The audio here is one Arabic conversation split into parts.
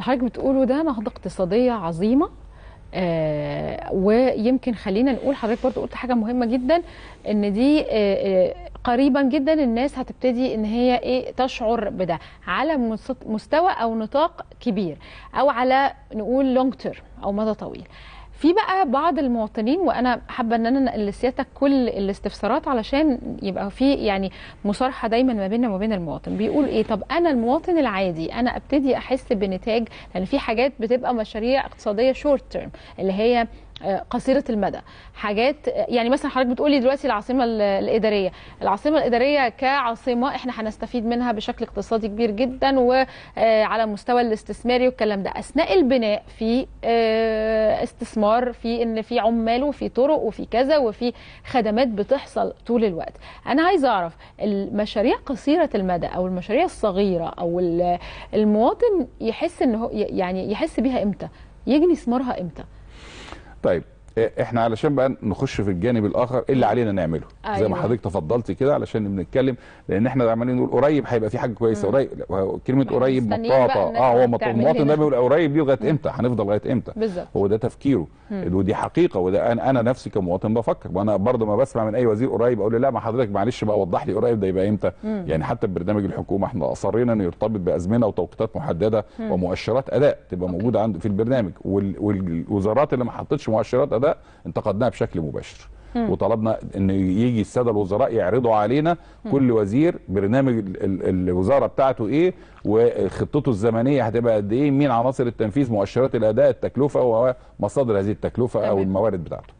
اللي حضرتك بتقوله ده نهضه اقتصاديه عظيمه آه ويمكن خلينا نقول حضرتك برضو قلت حاجه مهمه جدا ان دي آه, آه، قريبا جدا الناس هتبتدي ان هي ايه تشعر بده على مستوى او نطاق كبير او على نقول لونج تيرم او مدى طويل في بقى بعض المواطنين وانا حابه ان انا انقل لسيادتك كل الاستفسارات علشان يبقى في يعني مصارحه دايما ما بيننا وما بين المواطن بيقول ايه طب انا المواطن العادي انا ابتدي احس بنتاج لان يعني في حاجات بتبقى مشاريع اقتصاديه شورت تيرم اللي هي قصيره المدى حاجات يعني مثلا حضرتك بتقولي دلوقتي العاصمه الاداريه العاصمه الاداريه كعاصمه احنا هنستفيد منها بشكل اقتصادي كبير جدا وعلى آه، مستوى الاستثماري والكلام ده اثناء البناء في آه، استثمار في ان في عمال وفي طرق وفي كذا وفي خدمات بتحصل طول الوقت انا عايزه اعرف المشاريع قصيره المدى او المشاريع الصغيره او المواطن يحس ان هو يعني يحس بيها امتى يجني ثمارها امتى Taip. احنا علشان بقى نخش في الجانب الاخر إيه اللي علينا نعمله أيوة. زي ما أيوة. حضرتك تفضلتي كده علشان بنتكلم لان احنا عمالين نقول قريب هيبقى في حاجه كويسه قريب كلمه قريب مطاطه اه هو المواطن ده بيقول قريب دي لغايه امتى هنفضل لغايه امتى بالزبط. هو ده تفكيره مم. ودي حقيقه وده انا انا نفسي كمواطن بفكر وانا برضه ما بسمع من اي وزير قريب اقول له لا ما حضرتك معلش بقى وضح لي قريب ده يبقى امتى مم. يعني حتى برنامج الحكومه احنا اصرينا انه يرتبط بازمنه وتوقيتات محدده مم. ومؤشرات اداء تبقى موجوده عند في البرنامج والوزارات اللي ما حطتش مؤشرات اداء انتقدناها بشكل مباشر مم. وطلبنا ان يجي الساده الوزراء يعرضوا علينا مم. كل وزير برنامج الوزاره بتاعته ايه وخطته الزمنيه هتبقى قد ايه مين عناصر التنفيذ مؤشرات الاداء التكلفه ومصادر هذه التكلفه مم. او الموارد بتاعته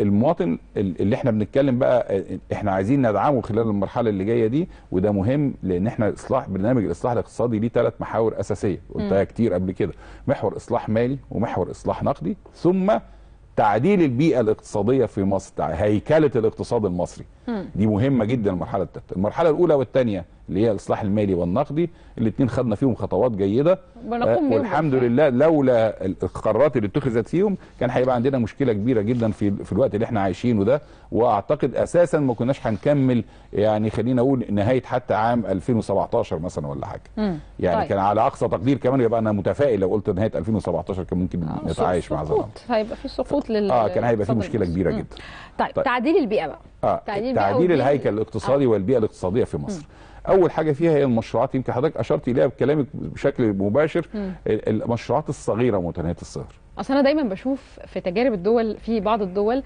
المواطن اللي احنا بنتكلم بقى احنا عايزين ندعمه خلال المرحله اللي جايه دي وده مهم لان احنا اصلاح برنامج الاصلاح الاقتصادي ليه ثلاث محاور اساسيه قلتها كتير قبل كده محور اصلاح مالي ومحور اصلاح نقدي ثم تعديل البيئه الاقتصاديه في مصر هيكله الاقتصاد المصري دي مهمه جدا المرحله التالتة المرحله الاولى والثانيه اللي هي الاصلاح المالي والنقدي الاثنين خدنا فيهم خطوات جيده آه، والحمد لله لولا القرارات اللي اتخذت فيهم كان هيبقى عندنا مشكله كبيره جدا في في الوقت اللي احنا عايشينه ده واعتقد اساسا ما كناش هنكمل يعني خلينا نقول نهايه حتى عام 2017 مثلا ولا حاجه مم. يعني طيب. كان على اقصى تقدير كمان يبقى انا متفائل لو قلت نهايه 2017 كان ممكن آه نتعايش مع زمان هيبقى في سقوط لل اه كان هيبقى في مشكله كبيره مم. جدا طيب, طيب تعديل البيئه بقى آه. تعديل, تعديل الهيكل الاقتصادي آه. والبيئه الاقتصاديه في مصر مم. اول حاجه فيها هي المشروعات يمكن حضرتك اشرت اليها بكلامك بشكل مباشر م. المشروعات الصغيره ومتناهيه الصغر اصل انا دايما بشوف في تجارب الدول في بعض الدول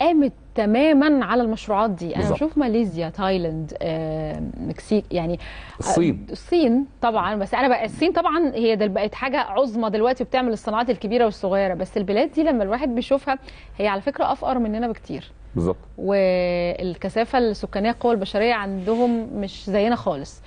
قامت تماما على المشروعات دي انا بشوف ماليزيا تايلاند آه، مكسيك يعني آه، الصين الصين طبعا بس انا بقى الصين طبعا هي ده بقت حاجه عظمى دلوقتي بتعمل الصناعات الكبيره والصغيره بس البلاد دي لما الواحد بيشوفها هي على فكره افقر مننا بكتير بالظبط والكثافه السكانيه القوى البشريه عندهم مش زينا خالص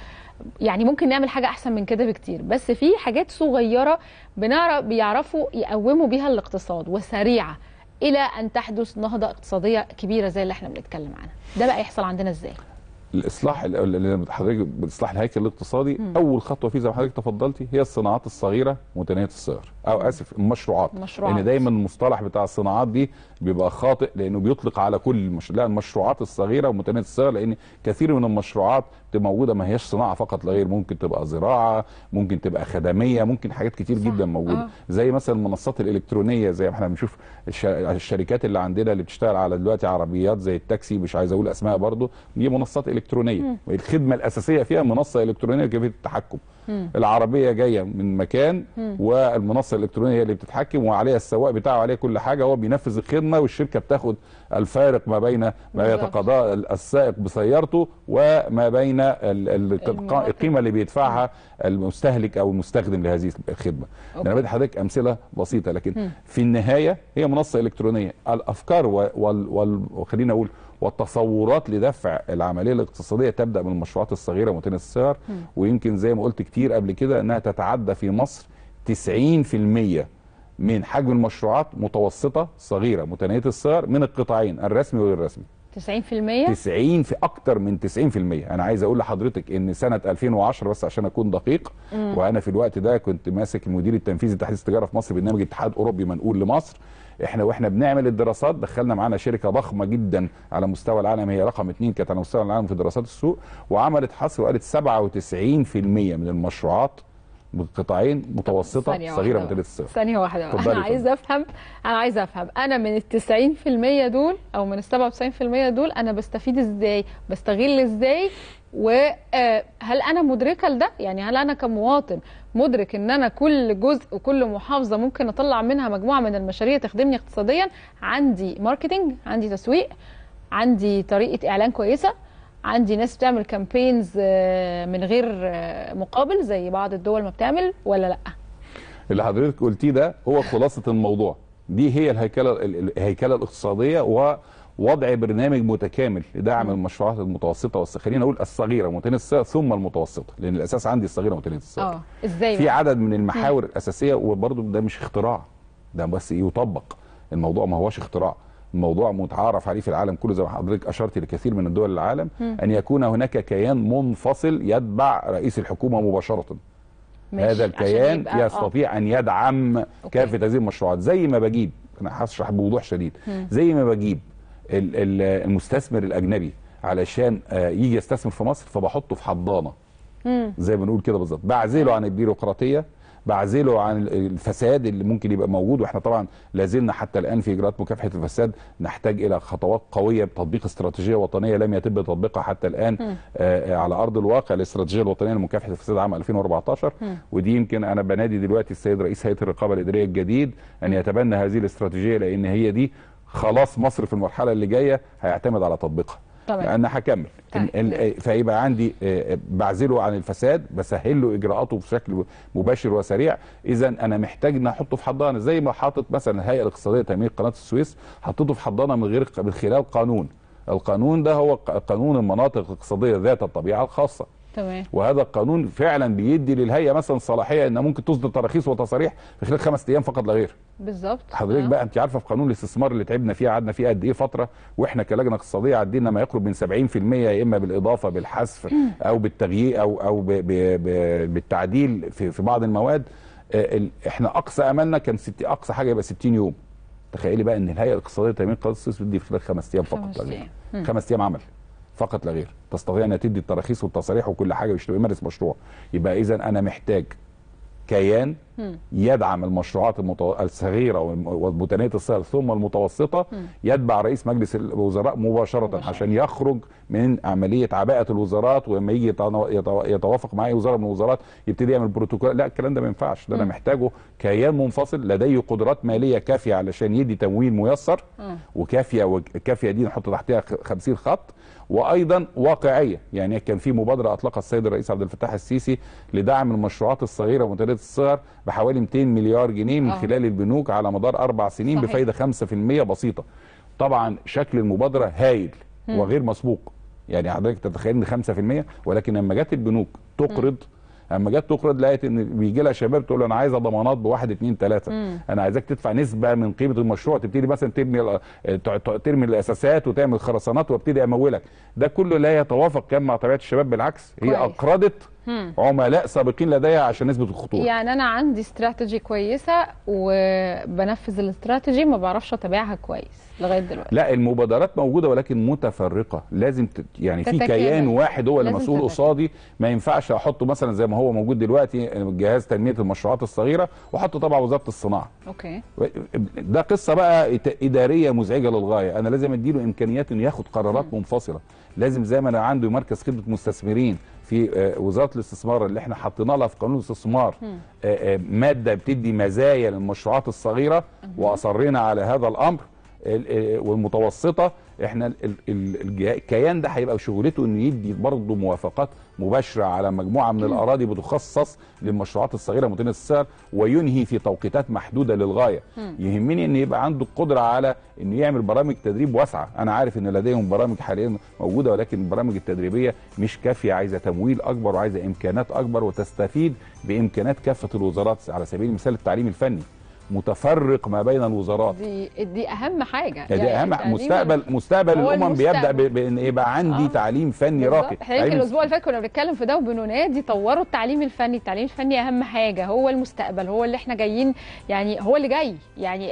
يعني ممكن نعمل حاجه احسن من كده بكتير بس في حاجات صغيره بنعرف بيعرفوا يقوموا بيها الاقتصاد وسريعه الى ان تحدث نهضه اقتصاديه كبيره زي اللي احنا بنتكلم عنها ده بقى يحصل عندنا ازاي الاصلاح حضرتك اصلاح الهيكل الاقتصادي م. اول خطوه فيه زي ما حضرتك تفضلتي هي الصناعات الصغيره متناهيه الصغر او اسف المشروعات لان لان دايما المصطلح بتاع الصناعات دي بيبقى خاطئ لانه بيطلق على كل المشروعات لا المشروعات الصغيره ومتناهيه الصغر لان كثير من المشروعات موجوده ما هياش صناعه فقط لا غير ممكن تبقى زراعه ممكن تبقى خدميه ممكن حاجات كتير جدا موجوده أوه. زي مثلا المنصات الالكترونيه زي ما احنا بنشوف الشركات اللي عندنا اللي بتشتغل على دلوقتي عربيات زي التاكسي مش عايز اقول اسماء برضو دي منصات الكترونيه م. الخدمه الاساسيه فيها منصه الكترونيه كيفيه التحكم م. العربيه جايه من مكان م. والمنصه الالكترونيه هي اللي بتتحكم وعليها السواق بتاعه وعليها كل حاجه هو بينفذ الخدمه والشركه بتاخد الفارق ما بين ما يتقاضاه السائق بسيارته وما بين القيمه اللي بيدفعها المستهلك او المستخدم لهذه الخدمه أوكي. انا بدي حضرتك امثله بسيطه لكن في النهايه هي منصه الكترونيه الافكار وخلينا اقول والتصورات لدفع العمليه الاقتصاديه تبدا من المشروعات الصغيره متناسقه السعر ويمكن زي ما قلت كتير قبل كده انها تتعدى في مصر 90% من حجم المشروعات متوسطه صغيره متناهيه الصغر من القطاعين الرسمي وغير الرسمي 90% 90 في اكتر من 90% انا عايز اقول لحضرتك ان سنه 2010 بس عشان اكون دقيق مم. وانا في الوقت ده كنت ماسك المدير التنفيذي لتحديث التجاره في مصر برنامج اتحاد اوروبي منقول لمصر احنا واحنا بنعمل الدراسات دخلنا معانا شركه ضخمه جدا على مستوى العالم هي رقم اثنين كانت على مستوى العالم في دراسات السوق وعملت حصر وقالت 97% من المشروعات بقطعين متوسطه ثانية صغيره من الصفر ثانيه واحده انا عايز افهم انا عايز افهم انا من ال 90% دول او من ال 97% دول انا بستفيد ازاي بستغل ازاي وهل آه، انا مدركه لده يعني هل انا كمواطن مدرك ان انا كل جزء وكل محافظه ممكن اطلع منها مجموعه من المشاريع تخدمني اقتصاديا عندي ماركتنج عندي تسويق عندي طريقه اعلان كويسه عندي ناس بتعمل كامبينز آه، من غير آه، مقابل زي بعض الدول ما بتعمل ولا لا اللي حضرتك قلتيه ده هو خلاصه الموضوع دي هي الهيكله الهيكله الاقتصاديه و وضع برنامج متكامل لدعم المشروعات المتوسطه والصغيره خلينا اقول الصغيره والمتنسقه ثم المتوسطه لان الاساس عندي الصغيره والمتنسقه اه ازاي في عدد من المحاور الاساسيه وبرضه ده مش اختراع ده بس يطبق الموضوع ما هوش اختراع موضوع متعارف عليه في العالم كله زي ما حضرتك اشرت لكثير من الدول العالم م. ان يكون هناك كيان منفصل يتبع رئيس الحكومه مباشره هذا الكيان آه. يستطيع أوه. ان يدعم كافه هذه المشروعات زي ما بجيب انا هشرح بوضوح شديد م. زي ما بجيب المستثمر الاجنبي علشان آه، يجي يستثمر في مصر فبحطه في حضانه زي ما بنقول كده بالظبط بعزله عن البيروقراطيه بعزله عن الفساد اللي ممكن يبقى موجود واحنا طبعا لازلنا حتى الان في اجراءات مكافحه الفساد نحتاج الى خطوات قويه بتطبيق استراتيجيه وطنيه لم يتم تطبيقها حتى الان آه،, آه على ارض الواقع الاستراتيجيه الوطنيه لمكافحه الفساد عام 2014 م. ودي يمكن انا بنادي دلوقتي السيد رئيس هيئه الرقابه الاداريه الجديد ان يتبنى هذه الاستراتيجيه لان هي دي خلاص مصر في المرحله اللي جايه هيعتمد على تطبيقها طبعا. انا هكمل طيب، فيبقى عندي آه، آه، بعزله عن الفساد بسهل له اجراءاته بشكل مباشر وسريع اذا انا محتاج ان احطه في حضانه زي ما حاطط مثلا الهيئه الاقتصاديه تامين قناه السويس حطيته في حضانه من غير من خلال قانون القانون ده هو قانون المناطق الاقتصاديه ذات الطبيعه الخاصه تمام وهذا القانون فعلا بيدي للهيئه مثلا صلاحيه ان ممكن تصدر تراخيص وتصاريح في خلال خمس ايام فقط لا غير بالظبط حضرتك آه. بقى انت عارفه في قانون الاستثمار اللي تعبنا فيه قعدنا فيه قد ايه فتره واحنا كلجنه اقتصاديه عدينا ما يقرب من 70% يا اما بالاضافه بالحذف او بالتغيير او او بـ بـ بـ بالتعديل في في بعض المواد آه، احنا اقصى املنا كان ست اقصى حاجه يبقى 60 يوم تخيلي بقى ان الهيئه الاقتصاديه لتامين قناه السويس بتدي في خلال خمس ايام فقط لا غير خمس ايام عمل فقط لا غير تستطيع انها تدي التراخيص والتصاريح وكل حاجه ويمارس مشروع يبقى اذا انا محتاج كيان يدعم المشروعات المتو... الصغيره والبتنيه الصغيره ثم المتوسطه يتبع رئيس مجلس الوزراء مباشره مباشر. عشان يخرج من عمليه عباءه الوزارات ولما يجي يتو... يتو... يتوافق مع اي وزاره من الوزارات يبتدي يعمل بروتوكول لا الكلام ده ما ينفعش ده انا محتاجه كيان منفصل لديه قدرات ماليه كافيه علشان يدي تمويل ميسر وكافيه وكافيه دي نحط تحتها 50 خط وايضا واقعيه يعني كان في مبادره اطلقها السيد الرئيس عبد الفتاح السيسي لدعم المشروعات الصغيره ومتناهيه الصغر بحوالي 200 مليار جنيه من آه. خلال البنوك على مدار اربع سنين بفايده 5% بسيطه طبعا شكل المبادره هايل وغير مسبوق يعني حضرتك تتخيل ان 5% ولكن لما جت البنوك تقرض اما جت تقرض لقيت ان بيجي لها شباب تقول انا عايزه ضمانات بواحد اثنين ثلاثه مم. انا عايزاك تدفع نسبه من قيمه المشروع تبتدي مثلا تبني ترمي الاساسات وتعمل خرسانات وابتدي امولك ده كله لا يتوافق كان مع طبيعه الشباب بالعكس هي اقرضت عملاء سابقين لديها عشان نسبه الخطوره يعني انا عندي استراتيجي كويسه وبنفذ الاستراتيجي ما بعرفش اتابعها كويس لغايه دلوقتي لا المبادرات موجوده ولكن متفرقه لازم ت... يعني في كيان واحد هو اللي مسؤول قصادي ما ينفعش احطه مثلا زي ما هو موجود دلوقتي جهاز تنميه المشروعات الصغيره واحطه طبعا وزاره الصناعه اوكي ده قصه بقى اداريه مزعجه للغايه انا لازم اديله امكانيات انه ياخد قرارات منفصله لازم زي ما انا عنده مركز خدمه مستثمرين في آه، وزاره الاستثمار اللي احنا حطينا لها في قانون الاستثمار آه، آه، ماده بتدي مزايا للمشروعات الصغيره واصرينا على هذا الامر والمتوسطه احنا الكيان ده هيبقى شغلته انه يدي برضه موافقات مباشره على مجموعه من الاراضي بتخصص للمشروعات الصغيره متناهيه السعر وينهي في توقيتات محدوده للغايه يهمني ان يبقى عنده القدره على انه يعمل برامج تدريب واسعه انا عارف ان لديهم برامج حاليا موجوده ولكن البرامج التدريبيه مش كافيه عايزه تمويل اكبر وعايزه امكانات اكبر وتستفيد بامكانات كافه الوزارات على سبيل المثال التعليم الفني متفرق ما بين الوزارات دي دي اهم حاجه يعني دي يعني اهم مستقبل مستقبل الامم بيبدا بان يبقى إيه عندي آه. تعليم فني راقي حضرتك الاسبوع اللي فات كنا بنتكلم في ده وبننادي طوروا التعليم الفني التعليم الفني اهم حاجه هو المستقبل هو اللي احنا جايين يعني هو اللي جاي يعني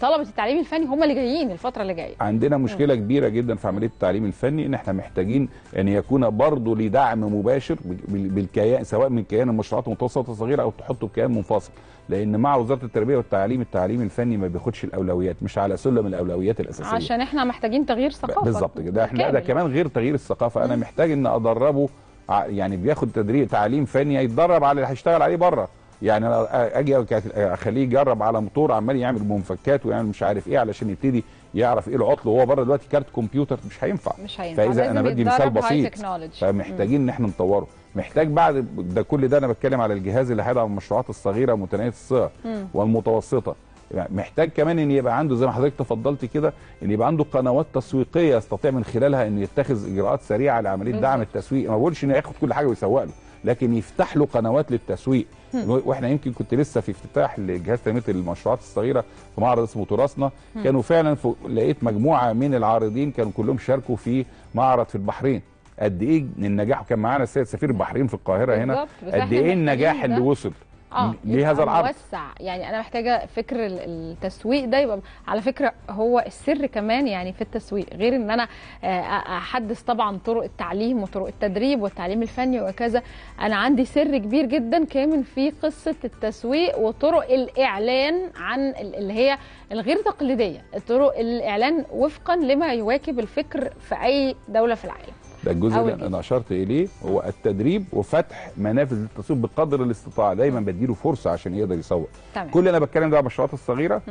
طلبه التعليم الفني هم اللي جايين الفتره اللي جايه عندنا آه. مشكله م. كبيره جدا في عمليه التعليم الفني ان احنا محتاجين ان يكون برضه لدعم مباشر بالكيان سواء من كيان المشروعات المتوسطه الصغيره او تحطه بكيان منفصل لان مع وزاره التربيه والتعليم التعليم الفني ما بياخدش الاولويات مش على سلم الاولويات الاساسيه عشان احنا محتاجين تغيير ثقافه بالظبط كده احنا ده كمان غير تغيير الثقافه انا محتاج ان ادربه يعني بياخد تدريب تعليم فني يتدرب على اللي هيشتغل عليه بره يعني انا اجي اخليه يجرب على موتور عمال يعمل منفكات ويعمل مش عارف ايه علشان يبتدي يعرف ايه العطل وهو بره دلوقتي كارت كمبيوتر مش هينفع مش هينفع فاذا انا بدي مثال بسيط فمحتاجين ان احنا نطوره محتاج بعد ده كل ده انا بتكلم على الجهاز اللي هيدعم المشروعات الصغيره متناهيه الصغر والمتوسطه يعني محتاج كمان ان يبقى عنده زي ما حضرتك تفضلت كده ان يبقى عنده قنوات تسويقيه يستطيع من خلالها ان يتخذ اجراءات سريعه لعمليه دعم التسويق ما بقولش انه ياخد كل حاجه ويسوق له لكن يفتح له قنوات للتسويق واحنا يمكن كنت لسه في افتتاح لجهاز تنميه المشروعات الصغيره في معرض اسمه تراثنا كانوا فعلا لقيت مجموعه من العارضين كانوا كلهم شاركوا في معرض في البحرين قد ايه النجاح كان معانا السيد سفير البحرين في القاهره هنا قد ايه النجاح اللي وصل آه لهذا العرض موسع يعني انا محتاجه فكر التسويق ده يبقى على فكره هو السر كمان يعني في التسويق غير ان انا آه، احدث طبعا طرق التعليم وطرق التدريب والتعليم الفني وكذا انا عندي سر كبير جدا كامن في قصه التسويق وطرق الاعلان عن اللي هي الغير تقليديه طرق الاعلان وفقا لما يواكب الفكر في اي دوله في العالم ده الجزء اللي انا اشرت اليه هو التدريب وفتح منافذ للتصويت بقدر الاستطاعه دايما بديله فرصه عشان يقدر يصوت كل اللي انا بتكلم ده على المشروعات الصغيره م.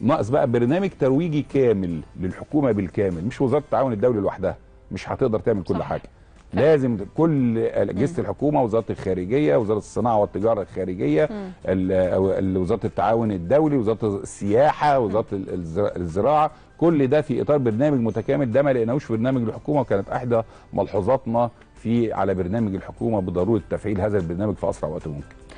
ناقص بقى برنامج ترويجي كامل للحكومه بالكامل مش وزاره التعاون الدولي لوحدها مش هتقدر تعمل كل صح. حاجه لازم كل اجهزه الحكومه وزاره الخارجيه وزاره الصناعه والتجاره الخارجيه وزاره التعاون الدولي وزاره السياحه وزاره الزراعه كل ده في اطار برنامج متكامل ده ما لقيناهوش في برنامج الحكومه وكانت احدى ملحوظاتنا في على برنامج الحكومه بضروره تفعيل هذا البرنامج في اسرع وقت ممكن